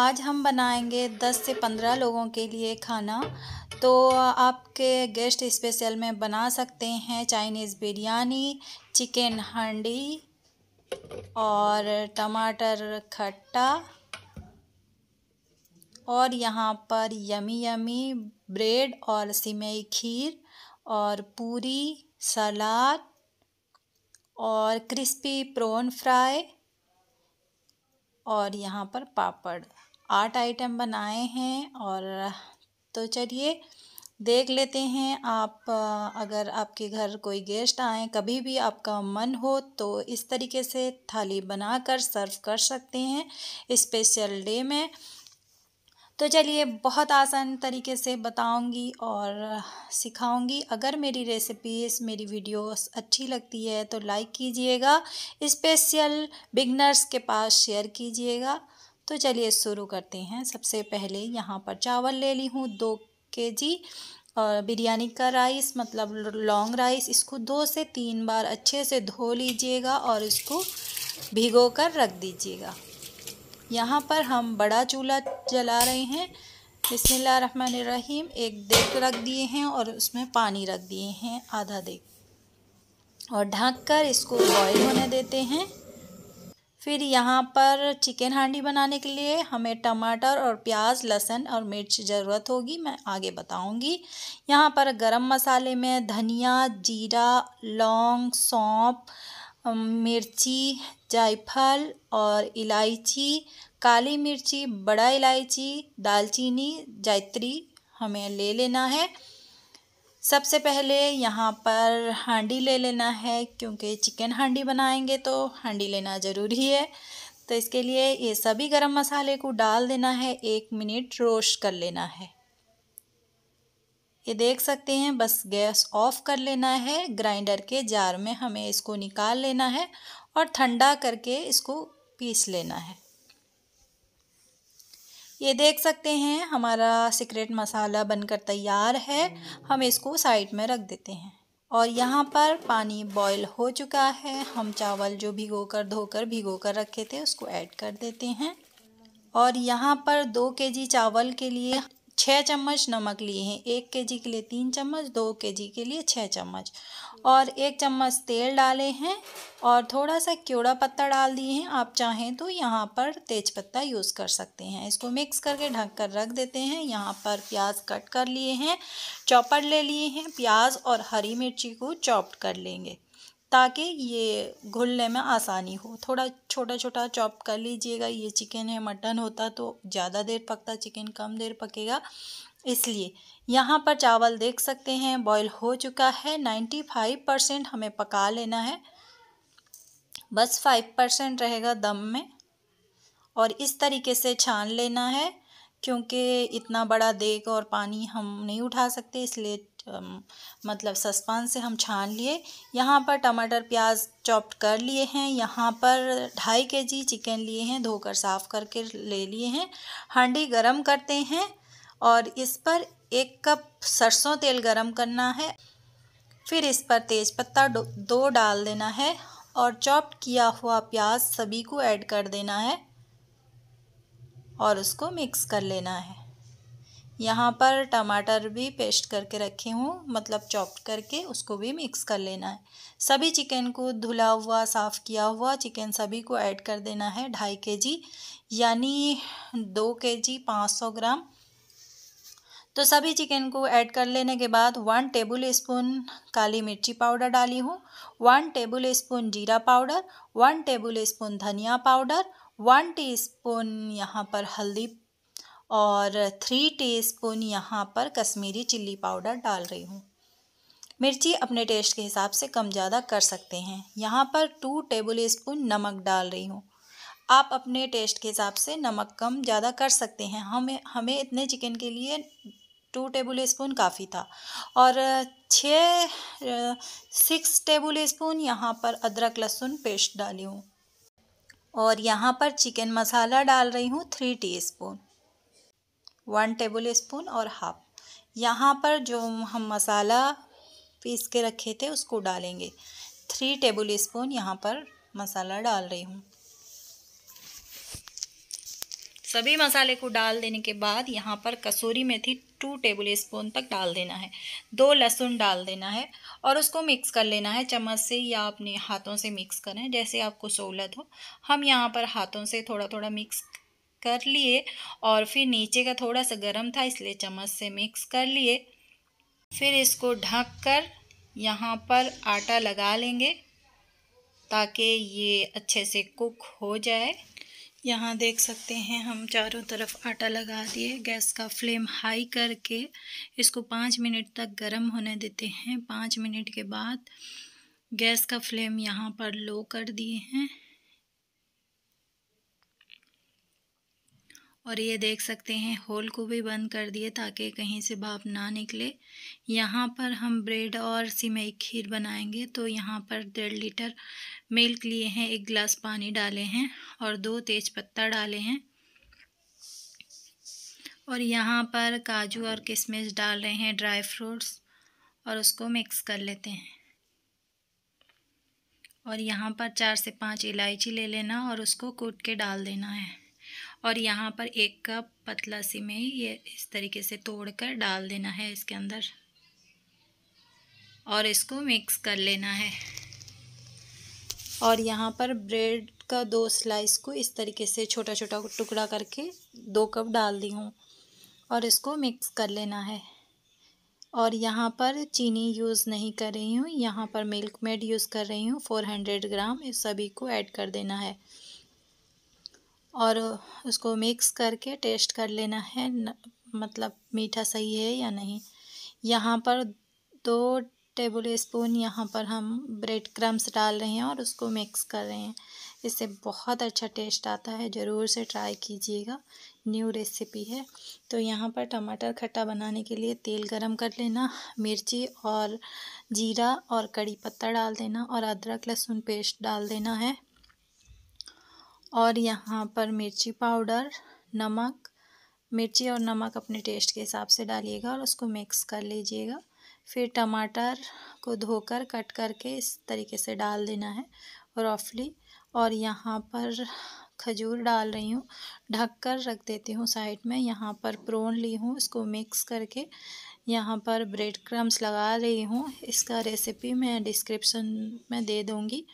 आज हम बनाएंगे 10 से 15 लोगों के लिए खाना तो आपके गेस्ट स्पेशल में बना सकते हैं चाइनीज़ बिरयानी चिकन हांडी और टमाटर खट्टा और यहाँ पर यमी यमी ब्रेड और सिमई खीर और पूरी सलाद और क्रिस्पी प्रोन फ्राई और यहाँ पर पापड़ आठ आइटम बनाए हैं और तो चलिए देख लेते हैं आप अगर आपके घर कोई गेस्ट आए कभी भी आपका मन हो तो इस तरीके से थाली बनाकर सर्व कर सकते हैं स्पेशल डे में तो चलिए बहुत आसान तरीके से बताऊंगी और सिखाऊंगी अगर मेरी रेसिपीज़ मेरी वीडियोस अच्छी लगती है तो लाइक कीजिएगा स्पेशल बिगनर्स के पास शेयर कीजिएगा तो चलिए शुरू करते हैं सबसे पहले यहाँ पर चावल ले ली हूँ दो के जी और बिरयानी का राइस मतलब लॉन्ग राइस इसको दो से तीन बार अच्छे से धो लीजिएगा और इसको भिगो कर रख दीजिएगा यहाँ पर हम बड़ा चूल्हा जला रहे हैं रहमान रहीम एक देग रख दिए हैं और उसमें पानी रख दिए हैं आधा देग और ढक कर इसको बॉयल होने देते हैं फिर यहाँ पर चिकन हांडी बनाने के लिए हमें टमाटर और प्याज लहसुन और मिर्च ज़रूरत होगी मैं आगे बताऊँगी यहाँ पर गरम मसाले में धनिया जीरा लौंग सौंप मिर्ची जायफल और इलायची काली मिर्ची बड़ा इलायची दालचीनी जायत्री हमें ले लेना है सबसे पहले यहाँ पर हांडी ले लेना है क्योंकि चिकन हांडी बनाएंगे तो हांडी लेना ज़रूरी है तो इसके लिए ये सभी गरम मसाले को डाल देना है एक मिनट रोस्ट कर लेना है ये देख सकते हैं बस गैस ऑफ कर लेना है ग्राइंडर के जार में हमें इसको निकाल लेना है और ठंडा करके इसको पीस लेना है ये देख सकते हैं हमारा सीक्रेट मसाला बनकर तैयार है हम इसको साइड में रख देते हैं और यहाँ पर पानी बॉईल हो चुका है हम चावल जो भिगो कर धोकर भिगो कर रखे थे उसको ऐड कर देते हैं और यहाँ पर दो केजी चावल के लिए छः चम्मच नमक लिए हैं एक केजी के लिए तीन चम्मच दो केजी के लिए छः चम्मच और एक चम्मच तेल डाले हैं और थोड़ा सा क्योड़ा पत्ता डाल दिए हैं आप चाहें तो यहाँ पर तेज पत्ता यूज़ कर सकते हैं इसको मिक्स करके ढक कर रख देते हैं यहाँ पर प्याज कट कर लिए हैं चॉपर ले लिए हैं प्याज और हरी मिर्ची को चॉप्ड कर लेंगे ताकि ये घुलने में आसानी हो थोड़ा छोटा छोटा चॉप कर लीजिएगा ये चिकन है मटन होता तो ज़्यादा देर पकता चिकन कम देर पकेगा इसलिए यहाँ पर चावल देख सकते हैं बॉईल हो चुका है नाइन्टी फाइव परसेंट हमें पका लेना है बस फाइव परसेंट रहेगा दम में और इस तरीके से छान लेना है क्योंकि इतना बड़ा देग और पानी हम नहीं उठा सकते इसलिए मतलब सस्पान से हम छान लिए यहाँ पर टमाटर प्याज चॉप्ट कर लिए हैं यहाँ पर ढाई के जी चिकन लिए हैं धोकर साफ़ करके ले लिए हैं हांडी गरम करते हैं और इस पर एक कप सरसों तेल गरम करना है फिर इस पर तेज़ पत्ता दो डाल देना है और चॉप्ट किया हुआ प्याज सभी को ऐड कर देना है और उसको मिक्स कर लेना है यहाँ पर टमाटर भी पेस्ट करके रखे हूँ मतलब चॉप करके उसको भी मिक्स कर लेना है सभी चिकन को धुला हुआ साफ़ किया हुआ चिकन सभी को ऐड कर देना है ढाई के जी यानी दो के जी पाँच सौ ग्राम तो सभी चिकन को ऐड कर लेने के बाद वन टेबल स्पून काली मिर्ची पाउडर डाली हूँ वन टेबल स्पून जीरा पाउडर वन टेबल स्पून धनिया पाउडर वन टीस्पून यहाँ पर हल्दी और थ्री टीस्पून यहाँ पर कश्मीरी चिल्ली पाउडर डाल रही हूँ मिर्ची अपने टेस्ट के हिसाब से कम ज़्यादा कर सकते हैं यहाँ पर टू टेबल स्पून नमक डाल रही हूँ आप अपने टेस्ट के हिसाब से नमक कम ज़्यादा कर सकते हैं हमें हमें इतने चिकन के लिए टू टेबल स्पून काफ़ी था और छः सिक्स टेबल स्पून यहाँ पर अदरक लहसुन पेस्ट डाली हूँ और यहाँ पर चिकन मसाला डाल रही हूँ three teaspoon one tablespoon और हाफ यहाँ पर जो हम मसाला पीस के रखे थे उसको डालेंगे थ्री टेबल स्पून यहाँ पर मसाला डाल रही हूँ सभी मसाले को डाल देने के बाद यहाँ पर कसूरी मेथी टू टेबल स्पून तक डाल देना है दो लहसुन डाल देना है और उसको मिक्स कर लेना है चम्मच से या अपने हाथों से मिक्स करें जैसे आपको सहूलत हो हम यहाँ पर हाथों से थोड़ा थोड़ा मिक्स कर लिए और फिर नीचे का थोड़ा सा गर्म था इसलिए चम्मच से मिक्स कर लिए फिर इसको ढक कर यहाँ पर आटा लगा लेंगे ताकि ये अच्छे से कुक हो जाए यहाँ देख सकते हैं हम चारों तरफ आटा लगा दिए गैस का फ्लेम हाई करके इसको पाँच मिनट तक गर्म होने देते हैं पाँच मिनट के बाद गैस का फ्लेम यहाँ पर लो कर दिए हैं और ये देख सकते हैं होल को भी बंद कर दिए ताकि कहीं से भाप ना निकले यहाँ पर हम ब्रेड और सिमई खीर बनाएंगे तो यहाँ पर डेढ़ लीटर मिल्क लिए हैं एक गिलास पानी डाले हैं और दो तेज पत्ता डाले हैं और यहाँ पर काजू और किशमिश डाल रहे हैं ड्राई फ्रूट्स और उसको मिक्स कर लेते हैं और यहाँ पर चार से पांच इलायची ले लेना और उसको कूट के डाल देना है और यहाँ पर एक कप पतला सी में ये इस तरीके से तोड़कर डाल देना है इसके अंदर और इसको मिक्स कर लेना है और यहाँ पर ब्रेड का दो स्लाइस को इस तरीके से छोटा छोटा टुकड़ा करके दो कप डाल दी हूँ और इसको मिक्स कर लेना है और यहाँ पर चीनी यूज़ नहीं कर रही हूँ यहाँ पर मिल्क मेड यूज़ कर रही हूँ फोर हंड्रेड ग्राम इस सभी को ऐड कर देना है और उसको मिक्स करके टेस्ट कर लेना है न, मतलब मीठा सही है या नहीं यहाँ पर दो टेबल स्पून यहाँ पर हम ब्रेड क्रम्स डाल रहे हैं और उसको मिक्स कर रहे हैं इससे बहुत अच्छा टेस्ट आता है ज़रूर से ट्राई कीजिएगा न्यू रेसिपी है तो यहाँ पर टमाटर खट्टा बनाने के लिए तेल गरम कर लेना मिर्ची और जीरा और कड़ी पत्ता डाल देना और अदरक लहसुन पेस्ट डाल देना है और यहाँ पर मिर्ची पाउडर नमक मिर्ची और नमक अपने टेस्ट के हिसाब से डालिएगा और उसको मिक्स कर लीजिएगा फिर टमाटर को धोकर कट करके इस तरीके से डाल देना है रफली और यहाँ पर खजूर डाल रही हूँ ढक कर रख देती हूँ साइड में यहाँ पर प्रोन ली हूँ इसको मिक्स करके यहाँ पर ब्रेड क्रम्स लगा रही हूँ इसका रेसिपी मैं डिस्क्रिप्शन में दे दूँगी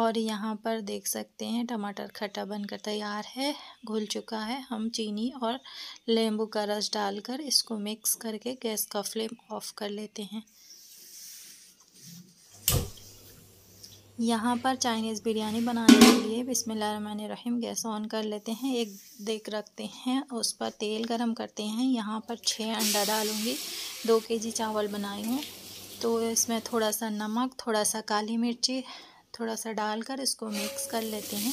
और यहाँ पर देख सकते हैं टमाटर खट्टा बनकर तैयार है घुल चुका है हम चीनी और नींबू का रस डालकर इसको मिक्स करके गैस का फ्लेम ऑफ कर लेते हैं यहाँ पर चाइनीज़ बिरयानी बनाने के लिए बिसमिल्ल रहीम गैस ऑन कर लेते हैं एक देख रखते हैं उस पर तेल गरम करते हैं यहाँ पर छः अंडा डालूँगी दो केजी चावल बनाई हूँ तो इसमें थोड़ा सा नमक थोड़ा सा काली मिर्ची थोड़ा सा डालकर इसको मिक्स कर लेते हैं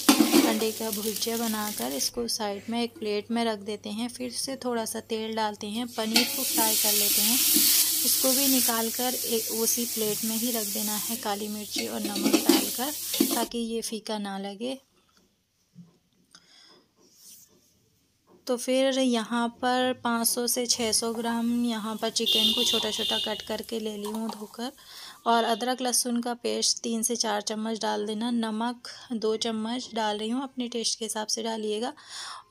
अंडे का भुर्जे बनाकर इसको साइड में एक प्लेट में रख देते हैं फिर से थोड़ा सा तेल डालते हैं पनीर को फ्राई कर लेते हैं इसको भी निकाल कर एक उसी प्लेट में ही रख देना है काली मिर्ची और नमक डालकर ताकि ये फीका ना लगे तो फिर यहाँ पर 500 से 600 ग्राम यहाँ पर चिकन को छोटा छोटा कट करके ले ली हूँ धोकर और अदरक लहसुन का पेस्ट तीन से चार चम्मच डाल देना नमक दो चम्मच डाल रही हूँ अपने टेस्ट के हिसाब से डालिएगा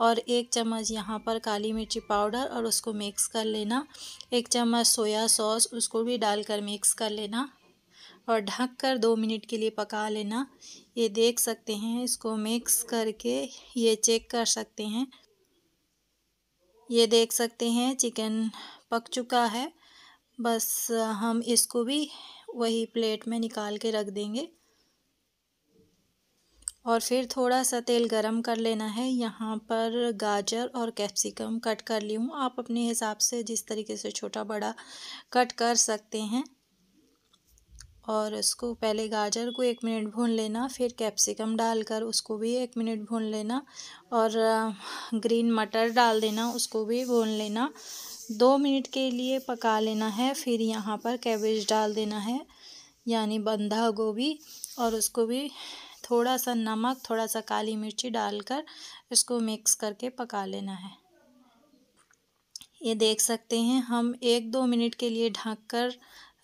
और एक चम्मच यहाँ पर काली मिर्ची पाउडर और उसको मिक्स कर लेना एक चम्मच सोया सॉस उसको भी डालकर मिक्स कर लेना और ढक कर दो मिनट के लिए पका लेना ये देख सकते हैं इसको मिक्स करके ये चेक कर सकते हैं ये देख सकते हैं चिकन पक चुका है बस हम इसको भी वही प्लेट में निकाल के रख देंगे और फिर थोड़ा सा तेल गरम कर लेना है यहाँ पर गाजर और कैप्सिकम कट कर ली हूँ आप अपने हिसाब से जिस तरीके से छोटा बड़ा कट कर सकते हैं और उसको पहले गाजर को एक मिनट भून लेना फिर कैप्सिकम डालकर उसको भी एक मिनट भून लेना और ग्रीन मटर डाल देना उसको भी भून लेना दो मिनट के लिए पका लेना है फिर यहाँ पर कैबेज डाल देना है यानी बंधा गोभी और उसको भी थोड़ा सा नमक थोड़ा सा काली मिर्ची डालकर इसको मिक्स करके पका लेना है ये देख सकते हैं हम एक दो मिनट के लिए ढककर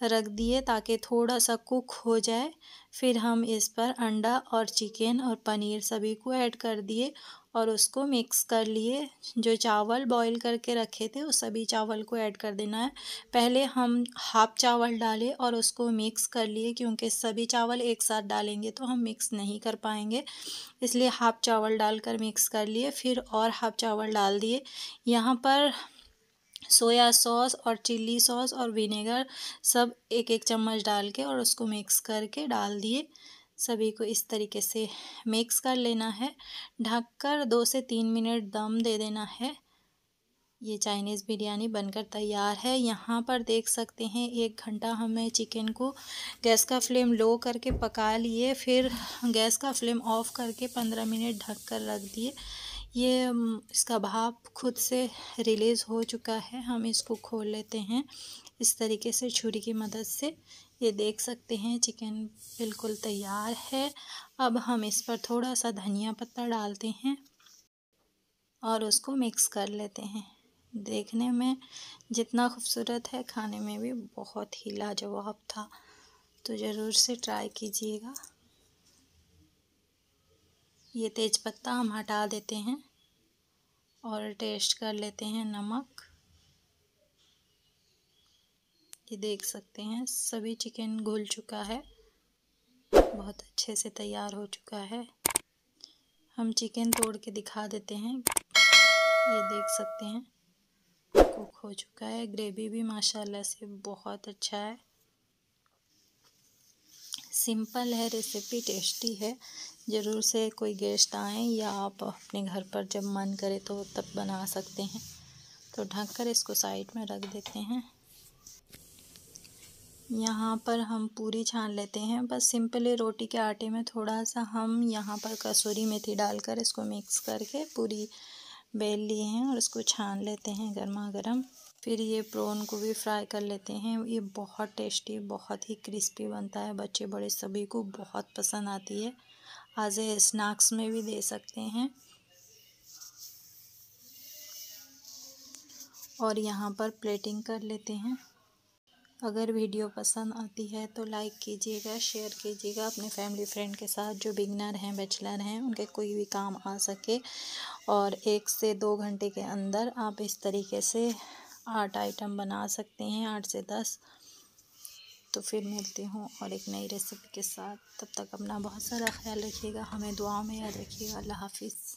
रख दिए ताकि थोड़ा सा कुक हो जाए फिर हम इस पर अंडा और चिकन और पनीर सभी को ऐड कर दिए और उसको मिक्स कर लिए जो चावल बॉईल करके रखे थे उस सभी चावल को ऐड कर देना है पहले हम हाफ चावल डाले और उसको मिक्स कर लिए क्योंकि सभी चावल एक साथ डालेंगे तो हम मिक्स नहीं कर पाएंगे इसलिए हाफ चावल डालकर मिक्स कर लिए फिर और हाफ चावल डाल दिए यहाँ पर सोया सॉस और चिल्ली सॉस और विनेगर सब एक एक चम्मच डाल के और उसको मिक्स करके डाल दिए सभी को इस तरीके से मिक्स कर लेना है ढककर दो से तीन मिनट दम दे देना है ये चाइनीज़ बिरयानी बनकर तैयार है यहाँ पर देख सकते हैं एक घंटा हमें चिकन को गैस का फ्लेम लो करके पका लिए फिर गैस का फ्लेम ऑफ़ करके पंद्रह मिनट ढक कर रख दिए ये इसका भाप खुद से रिलीज़ हो चुका है हम इसको खोल लेते हैं इस तरीके से छुरी की मदद से ये देख सकते हैं चिकन बिल्कुल तैयार है अब हम इस पर थोड़ा सा धनिया पत्ता डालते हैं और उसको मिक्स कर लेते हैं देखने में जितना खूबसूरत है खाने में भी बहुत ही लाजवाब था तो ज़रूर से ट्राई कीजिएगा ये तेज़पत्ता हम हटा देते हैं और टेस्ट कर लेते हैं नमक ये देख सकते हैं सभी चिकन घुल चुका है बहुत अच्छे से तैयार हो चुका है हम चिकन तोड़ के दिखा देते हैं ये देख सकते हैं कुक हो चुका है ग्रेवी भी माशाल्लाह से बहुत अच्छा है सिंपल है रेसिपी टेस्टी है ज़रूर से कोई गेस्ट आए या आप अपने घर पर जब मन करे तो तब बना सकते हैं तो ढक कर इसको साइड में रख देते हैं यहाँ पर हम पूरी छान लेते हैं बस सिंपल है रोटी के आटे में थोड़ा सा हम यहाँ पर कसूरी मेथी डालकर इसको मिक्स करके पूरी बेल लिए हैं और इसको छान लेते हैं गर्मा गर्म फिर ये प्रॉन को भी फ्राई कर लेते हैं ये बहुत टेस्टी बहुत ही क्रिस्पी बनता है बच्चे बड़े सभी को बहुत पसंद आती है आज स्नैक्स में भी दे सकते हैं और यहाँ पर प्लेटिंग कर लेते हैं अगर वीडियो पसंद आती है तो लाइक कीजिएगा शेयर कीजिएगा अपने फैमिली फ्रेंड के साथ जो बिगनर हैं बैचलर हैं उनके कोई भी काम आ सके और एक से दो घंटे के अंदर आप इस तरीके से आठ आइटम बना सकते हैं आठ से दस तो फिर मिलती हूँ और एक नई रेसिपी के साथ तब तक अपना बहुत सारा ख्याल रखिएगा हमें दुआओं में याद रखिएगा अल्लाह हाफिज़